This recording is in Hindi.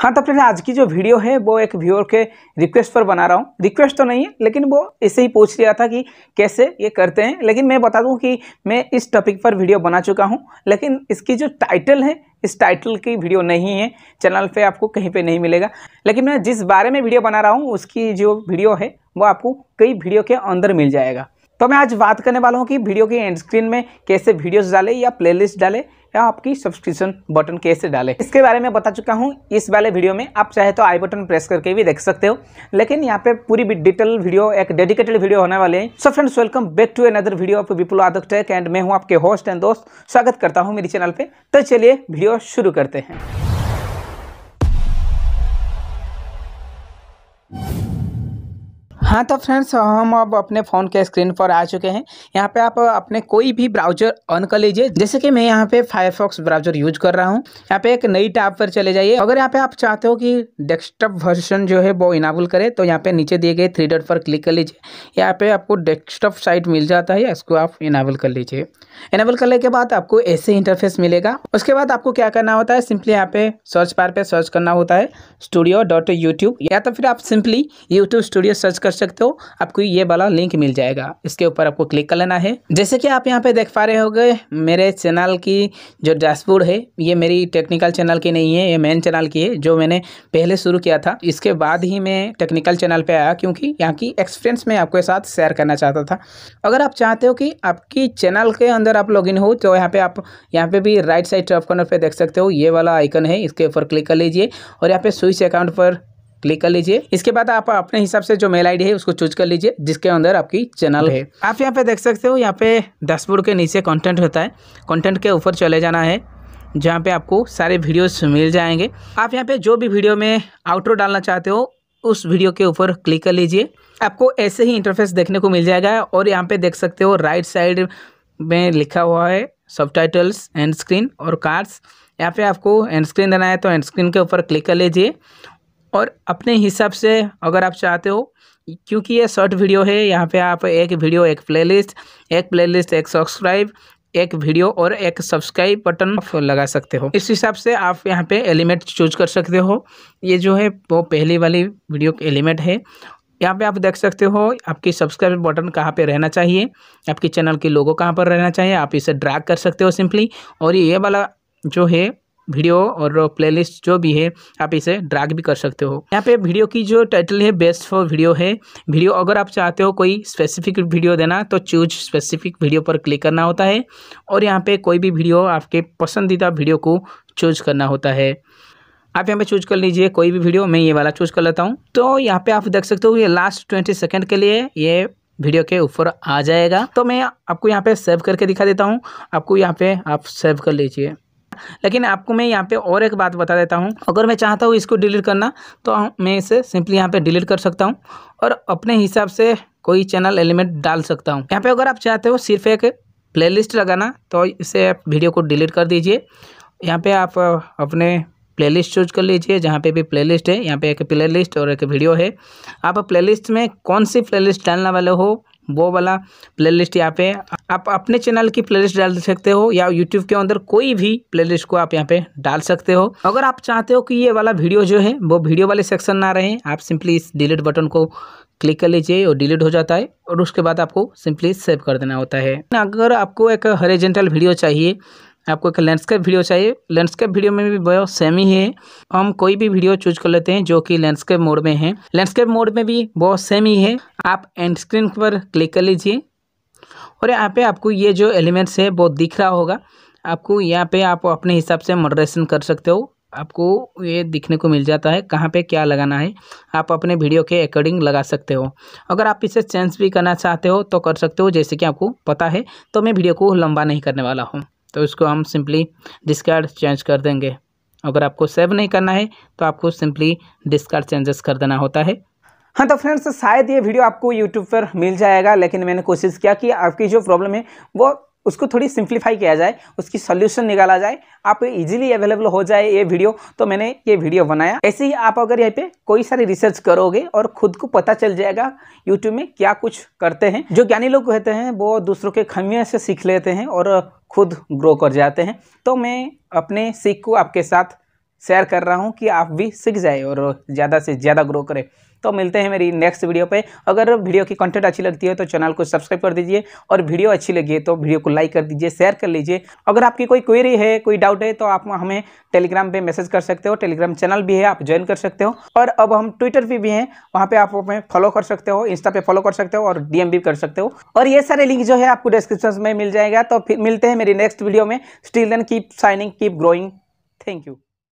हाँ तो फ्रेंड्स आज की जो वीडियो है वो एक व्यूअर के रिक्वेस्ट पर बना रहा हूँ रिक्वेस्ट तो नहीं है लेकिन वो इसे ही पूछ रहा था कि कैसे ये करते हैं लेकिन मैं बता दूँ कि मैं इस टॉपिक पर वीडियो बना चुका हूँ लेकिन इसकी जो टाइटल है इस टाइटल की वीडियो नहीं है चैनल पे आपको कहीं पे नहीं मिलेगा लेकिन मैं जिस बारे में वीडियो बना रहा हूँ उसकी जो वीडियो है वो आपको कई वीडियो के अंदर मिल जाएगा तो मैं आज बात करने वाला हूँ कि वीडियो के एंड स्क्रीन में कैसे वीडियोस डालें या प्लेलिस्ट डालें या आपकी सब्सक्रिप्शन बटन कैसे डालें इसके बारे में बता चुका हूँ इस वाले वीडियो में आप चाहे तो आई बटन प्रेस करके भी देख सकते हो लेकिन यहाँ पे पूरी डिटेल वीडियो एक डेडिकेटेड वीडियो होने वाले हैं so friends welcome back to another video of Vipul Adak tech and मैं हूँ आपके होस्ट एंड दोस्त स्वागत करता हूँ मेरे चैनल पर तो चलिए वीडियो शुरू करते हैं हाँ तो फ्रेंड्स हम अब अपने फ़ोन के स्क्रीन पर आ चुके हैं यहाँ पे आप अपने कोई भी ब्राउजर ऑन कर लीजिए जैसे कि मैं यहाँ पे फायरफॉक्स ब्राउजर यूज कर रहा हूँ यहाँ पे एक नई टैब पर चले जाइए अगर यहाँ पे आप चाहते हो कि डेस्कटॉप वर्जन जो है वो इनाबल करे तो यहाँ पे नीचे दिए गए थ्री डॉट पर क्लिक कर लीजिए यहाँ पर आपको डेस्कटॉप साइट मिल जाता है इसको आप इनाबल कर लीजिए इनाबल करने के बाद आपको ऐसे इंटरफेस मिलेगा उसके बाद आपको क्या करना होता है सिंपली यहाँ पे सर्च पार पर सर्च करना होता है स्टूडियो डॉट यूट्यूब या तो फिर आप सिंपली यूट्यूब स्टूडियो सर्च कर सकते हो आपको ये वाला लिंक मिल जाएगा इसके ऊपर आपको क्लिक कर लेना है जैसे कि आप यहाँ पे देख पा रहे हो मेरे चैनल की जो डैशबोर्ड है ये मेरी टेक्निकल चैनल की नहीं है ये मेन चैनल की है जो मैंने पहले शुरू किया था इसके बाद ही मैं टेक्निकल चैनल पर आया क्योंकि यहाँ की एक्सपीरियंस मैं आपके साथ शेयर करना चाहता था अगर आप चाहते हो कि आपकी चैनल के अंदर आप लॉग हो तो यहाँ पर आप यहाँ पर भी राइट साइड टॉप कॉर्नर पर देख सकते हो ये वाला आइकन है इसके ऊपर क्लिक कर लीजिए और यहाँ पर स्विच अकाउंट पर क्लिक कर लीजिए इसके बाद आप अपने हिसाब से जो मेल आई है उसको चूज कर लीजिए जिसके अंदर आपकी चैनल है आप यहाँ पे देख सकते हो यहाँ पे डैशबोर्ड के नीचे कॉन्टेंट होता है कॉन्टेंट के ऊपर चले जाना है जहाँ पे आपको सारे वीडियोस मिल जाएंगे आप यहाँ पे जो भी वीडियो में आउटरो डालना चाहते हो उस वीडियो के ऊपर क्लिक कर लीजिए आपको ऐसे ही इंटरफेस देखने को मिल जाएगा और यहाँ पे देख सकते हो राइट साइड में लिखा हुआ है सब टाइटल्स एंड स्क्रीन और कार्ड्स यहाँ पे आपको एंड स्क्रीन देना है तो एंड स्क्रीन के ऊपर क्लिक कर लीजिए और अपने हिसाब से अगर आप चाहते हो क्योंकि ये शॉर्ट वीडियो है यहाँ पे आप एक वीडियो एक प्लेलिस्ट एक प्लेलिस्ट एक सब्सक्राइब एक वीडियो और एक सब्सक्राइब बटन लगा सकते हो इस हिसाब से आप यहाँ पे एलिमेंट चूज कर सकते हो ये जो है वो पहली वाली वीडियो के एलिमेंट है यहाँ पे आप देख सकते हो आपकी सब्सक्राइब बटन कहाँ पे रहना चाहिए आपके चैनल के लोगों कहाँ पर रहना चाहिए आप इसे ड्रैग कर सकते हो सिंपली और ये वाला जो है वीडियो और प्लेलिस्ट जो भी है आप इसे ड्रैग भी कर सकते हो यहाँ पे वीडियो की जो टाइटल है बेस्ट फॉर वीडियो है वीडियो अगर आप चाहते हो कोई स्पेसिफिक वीडियो देना तो चूज स्पेसिफिक वीडियो पर क्लिक करना होता है और यहाँ पे कोई भी वीडियो आपके पसंदीदा वीडियो को चूज करना होता है आप यहाँ पे चूज कर लीजिए कोई भी वीडियो मैं ये वाला चूज कर लेता हूँ तो यहाँ पे आप देख सकते हो ये लास्ट ट्वेंटी सेकेंड के लिए ये वीडियो के ऊपर आ जाएगा तो मैं आपको यहाँ पे सेव करके दिखा देता हूँ आपको यहाँ पे आप सेव कर लीजिए लेकिन आपको मैं यहाँ पे और एक बात बता देता हूँ अगर मैं चाहता हूँ इसको डिलीट करना तो मैं इसे सिंपली यहाँ पे डिलीट कर सकता हूँ और अपने हिसाब से कोई चैनल एलिमेंट डाल सकता हूँ यहाँ पे अगर आप चाहते हो सिर्फ एक प्लेलिस्ट लगाना तो इसे आप वीडियो को डिलीट कर दीजिए यहाँ पे आप अपने प्लेलिस्ट चूज कर लीजिए जहाँ पे भी प्लेलिस्ट है यहाँ पे एक प्लेलिस्ट और एक वीडियो है आप प्लेलिस्ट में कौन सी प्लेलिस्ट डालने वाले हो वो वाला प्लेलिस्ट यहाँ पे आप अपने चैनल की प्लेलिस्ट डाल सकते हो या यूट्यूब के अंदर कोई भी प्लेलिस्ट को आप यहाँ पे डाल सकते हो अगर आप चाहते हो कि ये वाला वीडियो जो है वो वीडियो वाले सेक्शन ना रहे आप सिंपली इस डिलीट बटन को क्लिक कर लीजिए और डिलीट हो जाता है और उसके बाद आपको सिंपली सेव कर देना होता है अगर आपको एक हरेजेंटल वीडियो चाहिए आपको एक लैंडस्केप वीडियो चाहिए लैंडस्केप वीडियो में भी बहुत सेम ही है हम कोई भी वीडियो चूज कर लेते हैं जो कि लैंडस्केप मोड में है लैंडस्केप मोड में भी बहुत सेम ही है आप एंड स्क्रीन पर क्लिक कर लीजिए और यहाँ पे आपको ये जो एलिमेंट्स है वो दिख रहा होगा आपको यहाँ पे आप अपने हिसाब से मॉडरेशन कर सकते हो आपको ये दिखने को मिल जाता है कहाँ पे क्या लगाना है आप अपने वीडियो के अकॉर्डिंग लगा सकते हो अगर आप इसे चेंज भी करना चाहते हो तो कर सकते हो जैसे कि आपको पता है तो मैं वीडियो को लंबा नहीं करने वाला हूँ तो इसको हम सिंपली डिस्कार्ड चेंज कर देंगे अगर आपको सेव नहीं करना है तो आपको सिंपली डिस्कार्ड चेंजेस कर देना होता है हाँ तो फ्रेंड्स शायद ये वीडियो आपको यूट्यूब पर मिल जाएगा लेकिन मैंने कोशिश किया कि आपकी जो प्रॉब्लम है वो उसको थोड़ी सिंप्लीफाई किया जाए उसकी सोल्यूशन निकाला जाए आप इजीली अवेलेबल हो जाए ये वीडियो तो मैंने ये वीडियो बनाया ऐसे ही आप अगर यहाँ पे कोई सारी रिसर्च करोगे और खुद को पता चल जाएगा यूट्यूब में क्या कुछ करते हैं जो ज्ञानी लोग कहते हैं वो दूसरों के खमियों से सीख लेते हैं और खुद ग्रो कर जाते हैं तो मैं अपने सीख को आपके साथ शेयर कर रहा हूँ कि आप भी सीख जाए और ज़्यादा से ज़्यादा ग्रो करें तो मिलते हैं मेरी नेक्स्ट वीडियो पे अगर वीडियो की कंटेंट अच्छी लगती है तो चैनल को सब्सक्राइब कर दीजिए और वीडियो अच्छी लगी है तो वीडियो को लाइक कर दीजिए शेयर कर लीजिए अगर आपकी कोई क्वेरी है कोई डाउट है तो आप हमें टेलीग्राम पे मैसेज कर सकते हो टेलीग्राम चैनल भी है आप ज्वाइन कर सकते हो और अब हम ट्विटर पर भी हैं वहाँ पर आप हमें फॉलो कर सकते हो इंस्टा पे फॉलो कर सकते हो और डी भी कर सकते हो और ये सारे लिंक जो है आपको डिस्क्रिप्शन में मिल जाएगा तो फिर मिलते हैं मेरी नेक्स्ट वीडियो में still then keep shining keep growing thank you